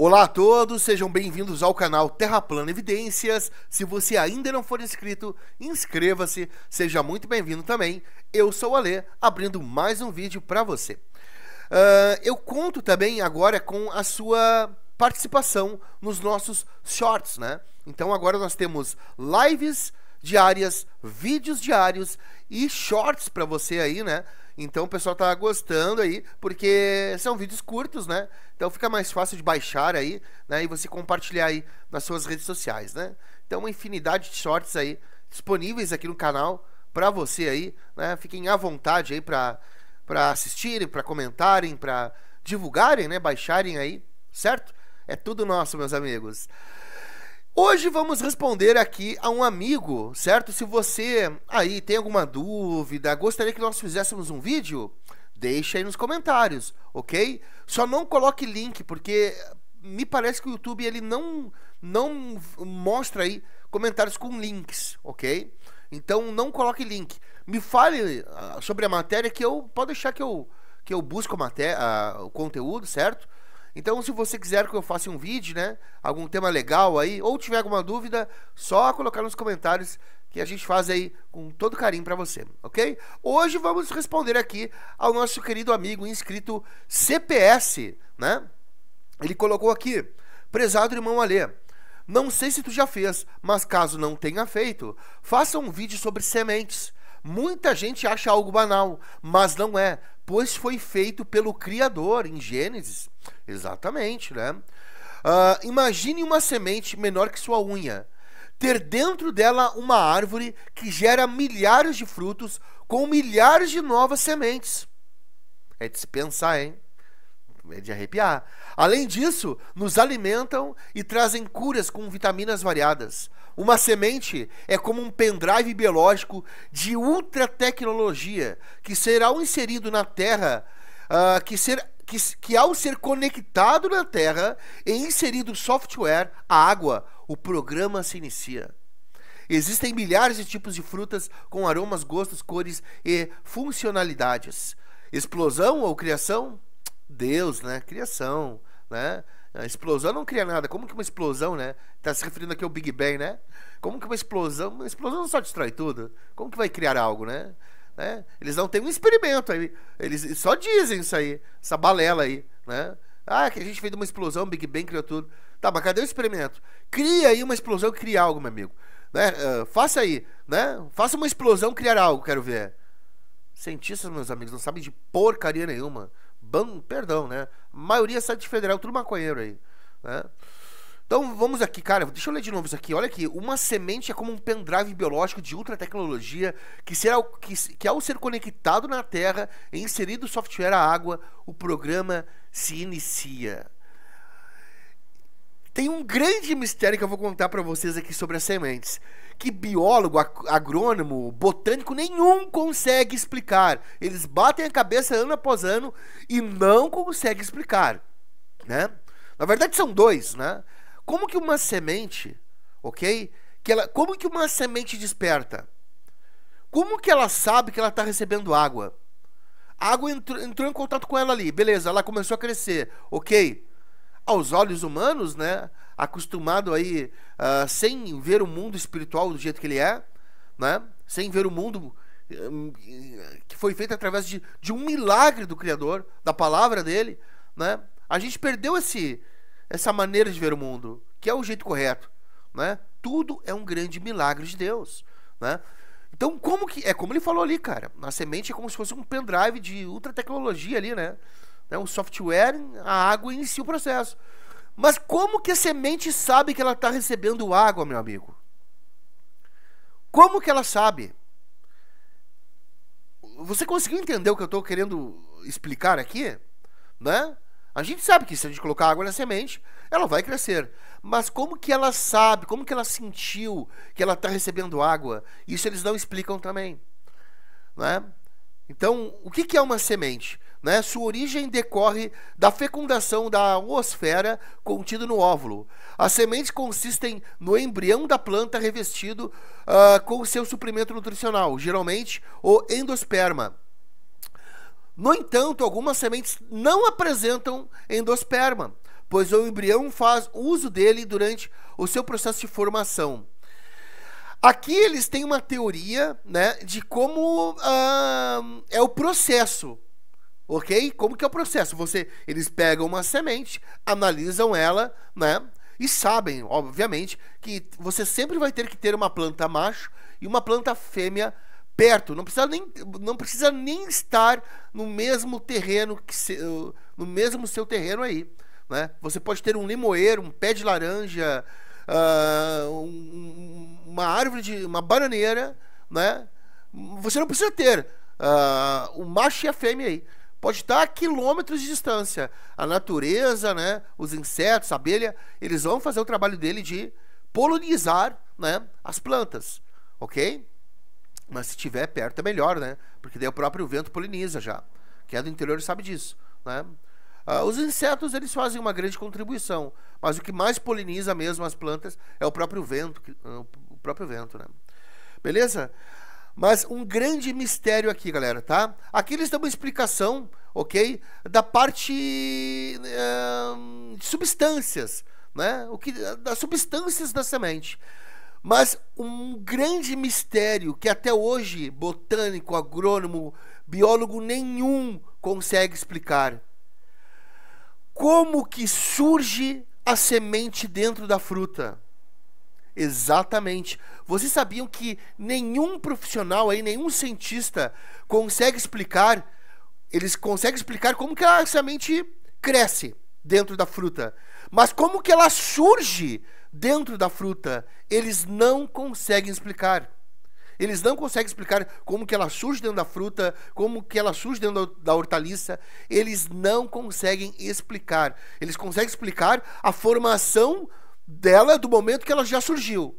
Olá a todos, sejam bem-vindos ao canal Terra Plana Evidências. Se você ainda não for inscrito, inscreva-se, seja muito bem-vindo também. Eu sou o Ale, abrindo mais um vídeo para você. Uh, eu conto também agora com a sua participação nos nossos shorts, né? Então agora nós temos lives diárias, vídeos diários e shorts para você aí, né? Então o pessoal tá gostando aí, porque são vídeos curtos, né? Então fica mais fácil de baixar aí, né? E você compartilhar aí nas suas redes sociais, né? Então uma infinidade de shorts aí disponíveis aqui no canal para você aí, né? Fiquem à vontade aí para para assistirem, para comentarem, para divulgarem, né? Baixarem aí, certo? É tudo nosso, meus amigos. Hoje vamos responder aqui a um amigo, certo? Se você aí tem alguma dúvida, gostaria que nós fizéssemos um vídeo, deixa aí nos comentários, ok? Só não coloque link, porque me parece que o YouTube ele não, não mostra aí comentários com links, ok? Então não coloque link. Me fale ah, sobre a matéria que eu pode deixar que eu que eu busco a matéria, a, o conteúdo, certo? Então, se você quiser que eu faça um vídeo, né? Algum tema legal aí, ou tiver alguma dúvida, só colocar nos comentários que a gente faz aí com todo carinho para você, ok? Hoje vamos responder aqui ao nosso querido amigo inscrito CPS, né? Ele colocou aqui, prezado irmão Alê, não sei se tu já fez, mas caso não tenha feito, faça um vídeo sobre sementes Muita gente acha algo banal, mas não é, pois foi feito pelo Criador em Gênesis. Exatamente, né? Uh, imagine uma semente menor que sua unha, ter dentro dela uma árvore que gera milhares de frutos com milhares de novas sementes. É de se pensar, hein? É de arrepiar. Além disso, nos alimentam e trazem curas com vitaminas variadas. Uma semente é como um pendrive biológico de ultra tecnologia que será inserido na Terra, uh, que, ser, que, que ao ser conectado na Terra e inserido software, a água, o programa se inicia. Existem milhares de tipos de frutas com aromas, gostos, cores e funcionalidades. Explosão ou criação? Deus, né? Criação, né? A explosão não cria nada. Como que uma explosão, né? Tá se referindo aqui ao Big Bang, né? Como que uma explosão. Uma explosão só destrói tudo. Como que vai criar algo, né? né? Eles não têm um experimento aí. Eles só dizem isso aí. Essa balela aí, né? Ah, que a gente fez uma explosão, Big Bang criou tudo. Tá, mas cadê o experimento? Cria aí uma explosão, cria algo, meu amigo. Né? Uh, faça aí, né? Faça uma explosão, criar algo, quero ver. Cientistas, meus amigos, não sabem de porcaria nenhuma ban, perdão, né? A maioria sai de federal, tudo maconheiro aí, né? Então vamos aqui, cara, deixa eu ler de novo isso aqui. Olha aqui, uma semente é como um pendrive biológico de ultra tecnologia que, será, que, que ao ser conectado na Terra e é inserido o software à água, o programa se inicia. Tem um grande mistério que eu vou contar para vocês aqui sobre as sementes que biólogo, agrônomo, botânico nenhum consegue explicar. Eles batem a cabeça ano após ano e não conseguem explicar, né? Na verdade são dois, né? Como que uma semente, OK? Que ela, como que uma semente desperta? Como que ela sabe que ela está recebendo água? A água entrou, entrou em contato com ela ali, beleza, ela começou a crescer, ok? Aos olhos humanos, né? acostumado aí, uh, sem ver o mundo espiritual do jeito que ele é, né? sem ver o mundo eh, que foi feito através de, de um milagre do Criador, da palavra dele, né? a gente perdeu esse, essa maneira de ver o mundo, que é o jeito correto. Né? Tudo é um grande milagre de Deus. Né? Então, como que. É como ele falou ali, cara. A semente é como se fosse um pendrive de ultra tecnologia ali, né? É um software, a água inicia o processo. Mas como que a semente sabe que ela está recebendo água, meu amigo? Como que ela sabe? Você conseguiu entender o que eu estou querendo explicar aqui? Né? A gente sabe que se a gente colocar água na semente, ela vai crescer. Mas como que ela sabe, como que ela sentiu que ela está recebendo água? Isso eles não explicam também. Né? Então, o que, que é uma semente? Né? Sua origem decorre da fecundação da oosfera contida no óvulo. As sementes consistem no embrião da planta revestido uh, com seu suprimento nutricional, geralmente o endosperma. No entanto, algumas sementes não apresentam endosperma, pois o embrião faz uso dele durante o seu processo de formação. Aqui eles têm uma teoria né, de como uh, é o processo Ok? Como que é o processo? Você, eles pegam uma semente, analisam ela, né? E sabem, obviamente, que você sempre vai ter que ter uma planta macho e uma planta fêmea perto. Não precisa nem, não precisa nem estar no mesmo terreno que se, eh, no mesmo seu terreno aí, né? Você pode ter um limoeiro, um pé de laranja, uh, um, uma árvore de uma bananeira, né? Você não precisa ter uh, o macho e a fêmea aí pode estar a quilômetros de distância. A natureza, né, os insetos, a abelha, eles vão fazer o trabalho dele de polinizar né, as plantas, ok? Mas se tiver perto é melhor, né? Porque daí o próprio vento poliniza já. Quem é do interior sabe disso, né? Ah, os insetos eles fazem uma grande contribuição, mas o que mais poliniza mesmo as plantas é o próprio vento, ah, o próprio vento, né? Beleza? Mas um grande mistério aqui, galera, tá? Aqui eles dão uma explicação, ok? Da parte uh, de substâncias, né? O que, das substâncias da semente. Mas um grande mistério que até hoje botânico, agrônomo, biólogo nenhum consegue explicar. Como que surge a semente dentro da fruta? Exatamente. Vocês sabiam que nenhum profissional aí, nenhum cientista consegue explicar, eles conseguem explicar como que a semente cresce dentro da fruta, mas como que ela surge dentro da fruta, eles não conseguem explicar. Eles não conseguem explicar como que ela surge dentro da fruta, como que ela surge dentro da hortaliça. Eles não conseguem explicar. Eles conseguem explicar a formação dela do momento que ela já surgiu.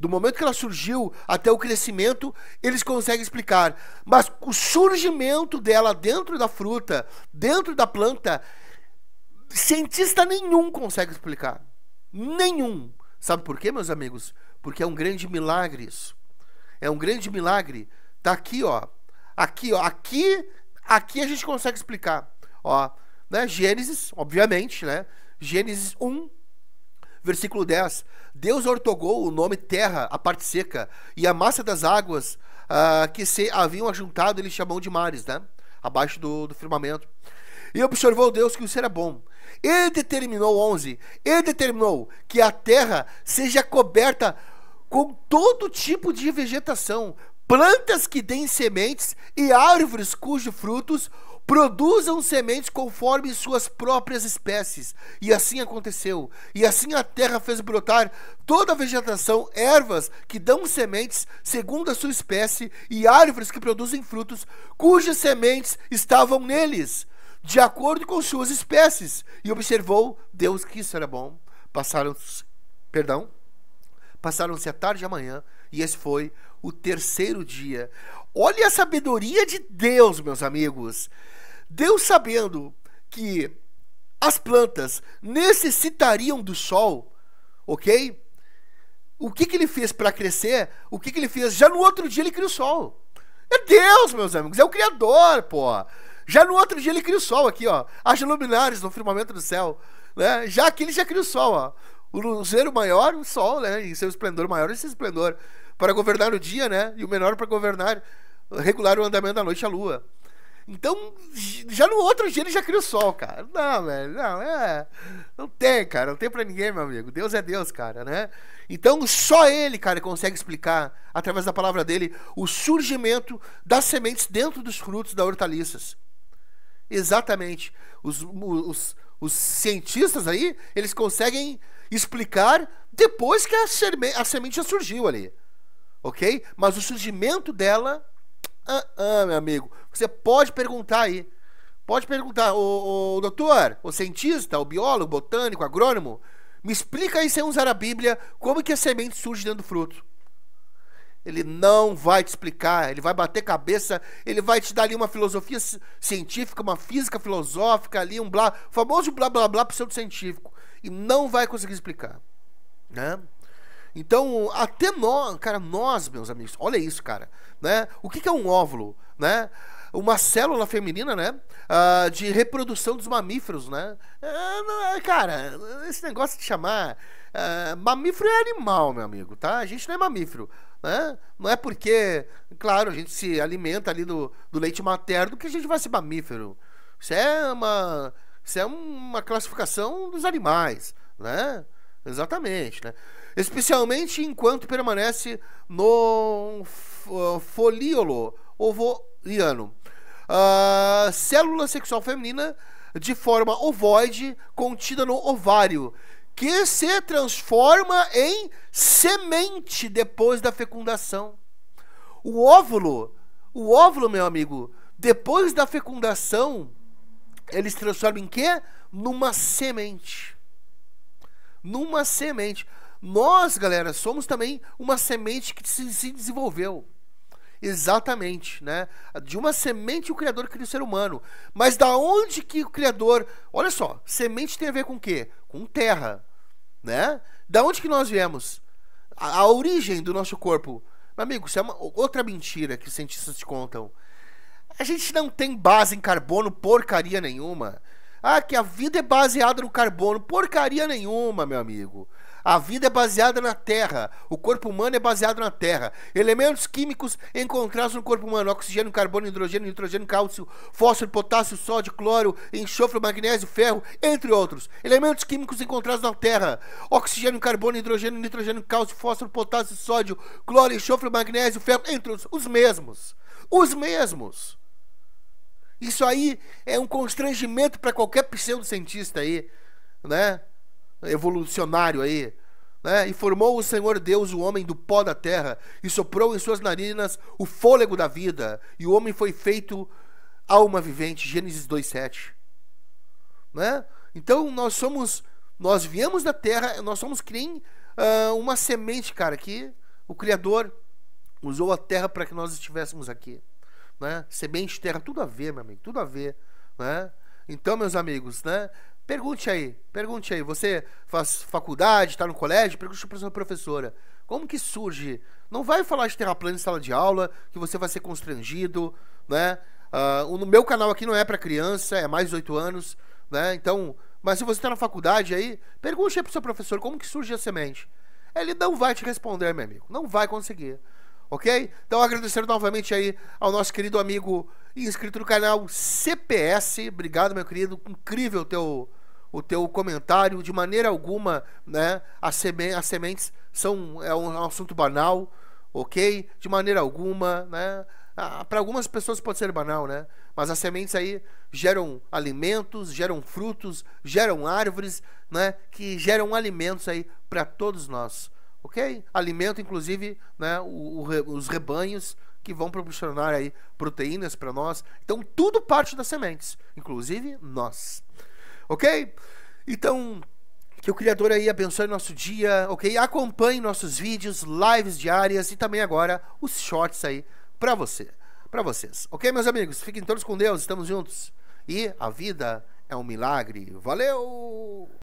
Do momento que ela surgiu até o crescimento, eles conseguem explicar. Mas o surgimento dela dentro da fruta, dentro da planta, cientista nenhum consegue explicar. Nenhum. Sabe por quê, meus amigos? Porque é um grande milagre isso. É um grande milagre. Tá aqui, ó. Aqui, ó. Aqui, aqui a gente consegue explicar. Ó, né? Gênesis, obviamente, né? Gênesis 1, versículo 10. Deus ortogou o nome terra, a parte seca, e a massa das águas uh, que se haviam ajuntado, eles chamou de mares, né? Abaixo do, do firmamento. E observou Deus que o ser é bom. Ele determinou 11. Ele determinou que a terra seja coberta com todo tipo de vegetação, plantas que deem sementes e árvores cujos frutos Produzam sementes conforme suas próprias espécies. E assim aconteceu. E assim a terra fez brotar toda a vegetação, ervas que dão sementes segundo a sua espécie e árvores que produzem frutos cujas sementes estavam neles, de acordo com suas espécies. E observou Deus que isso era bom. Passaram, perdão, passaram-se a tarde e a manhã, e esse foi o terceiro dia. Olha a sabedoria de Deus, meus amigos. Deus sabendo que as plantas necessitariam do sol, ok? O que, que ele fez para crescer? O que, que ele fez? Já no outro dia ele cria o sol. É Deus, meus amigos, é o Criador, pô. Já no outro dia ele cria o sol aqui, ó. As luminares no firmamento do céu. Né? Já aqui ele já cria o sol, ó. O luzeiro maior, o sol, né? Em seu esplendor maior, esse esplendor. Para governar o dia, né? E o menor para governar, regular o andamento da noite, a lua. Então, já no outro dia ele já cria o sol, cara. Não, velho, não, é. Não tem, cara, não tem pra ninguém, meu amigo. Deus é Deus, cara, né? Então, só ele, cara, consegue explicar, através da palavra dele, o surgimento das sementes dentro dos frutos das hortaliças. Exatamente. Os, os, os cientistas aí, eles conseguem explicar depois que a, semente já surgiu ali. Ok? Mas o surgimento dela ah, ah, meu amigo. Você pode perguntar aí. Pode perguntar, o, o doutor, o cientista, o biólogo, botânico, agrônomo, me explica aí sem usar a Bíblia como que a semente surge dentro do fruto. Ele não vai te explicar, ele vai bater cabeça, ele vai te dar ali uma filosofia científica, uma física filosófica ali, um blá, famoso blá blá blá pseudocientífico. E não vai conseguir explicar. Né? Então, até nós, cara, nós, meus amigos, olha isso, cara, né? O que, que é um óvulo, né? Uma célula feminina, né? Uh, de reprodução dos mamíferos, né? Uh, cara, esse negócio de chamar uh, mamífero é animal, meu amigo, tá? A gente não é mamífero. Né? Não é porque, claro, a gente se alimenta ali do, do leite materno que a gente vai ser mamífero. Isso é uma, isso é uma classificação dos animais, né? Exatamente, né? especialmente enquanto permanece no folíolo ovoiano. Uh, célula sexual feminina de forma ovoide contida no ovário, que se transforma em semente depois da fecundação. O óvulo, o óvulo, meu amigo, depois da fecundação, ele se transforma em quê? Numa semente. Numa semente. Nós, galera, somos também uma semente que se, se desenvolveu. Exatamente, né? De uma semente o Criador cria o ser humano. Mas da onde que o Criador. Olha só, semente tem a ver com o quê? Com terra. Né? Da onde que nós viemos? A, a origem do nosso corpo. Meu amigo, isso é uma, outra mentira que os cientistas te contam. A gente não tem base em carbono, porcaria nenhuma. Ah, que a vida é baseada no carbono, porcaria nenhuma, meu amigo. A vida é baseada na terra. O corpo humano é baseado na terra. Elementos químicos encontrados no corpo humano: oxigênio, carbono, hidrogênio, nitrogênio, cálcio, fósforo, potássio, sódio, cloro, enxofre, magnésio, ferro, entre outros. Elementos químicos encontrados na terra: oxigênio, carbono, hidrogênio, nitrogênio, cálcio, fósforo, potássio, sódio, cloro, enxofre, magnésio, ferro, entre outros. Os mesmos. Os mesmos. Isso aí é um constrangimento para qualquer pseudocientista aí, né? evolucionário aí. Né? E formou o Senhor Deus o homem do pó da terra, e soprou em suas narinas o fôlego da vida, e o homem foi feito alma vivente. Gênesis 2,7. Né? Então nós somos, nós viemos da terra, nós somos criem uh, ah, uma semente, cara, que o Criador usou a terra para que nós estivéssemos aqui. Né? Semente, terra, tudo a ver, meu amigo, tudo a ver. Né? Então, meus amigos, né? Pergunte aí, pergunte aí. Você faz faculdade, está no colégio, pergunte para sua professora. Como que surge? Não vai falar de terraplano em sala de aula, que você vai ser constrangido, né? Uh, o meu canal aqui não é para criança, é mais de 8 anos, né? Então, mas se você está na faculdade aí, pergunte aí o seu professor como que surge a semente. Ele não vai te responder, meu amigo. Não vai conseguir. Ok? Então, agradecer novamente aí ao nosso querido amigo inscrito no canal CPS. Obrigado, meu querido. Incrível teu o teu comentário de maneira alguma, né? As, seme as sementes são é um, é assunto banal, ok? De maneira alguma, né? Ah, Para algumas pessoas pode ser banal, né? Mas as sementes aí geram alimentos, geram frutos, geram árvores, né? Que geram alimentos aí para todos nós, ok? Alimento, inclusive, né? O, o, os rebanhos que vão proporcionar aí proteínas para nós. Então tudo parte das sementes, inclusive nós. Ok? Então, que o Criador aí abençoe nosso dia, ok? Acompanhe nossos vídeos, lives diárias e também agora os shorts aí para você, para vocês. Ok, meus amigos? Fiquem todos com Deus, estamos juntos. E a vida é um milagre. Valeu!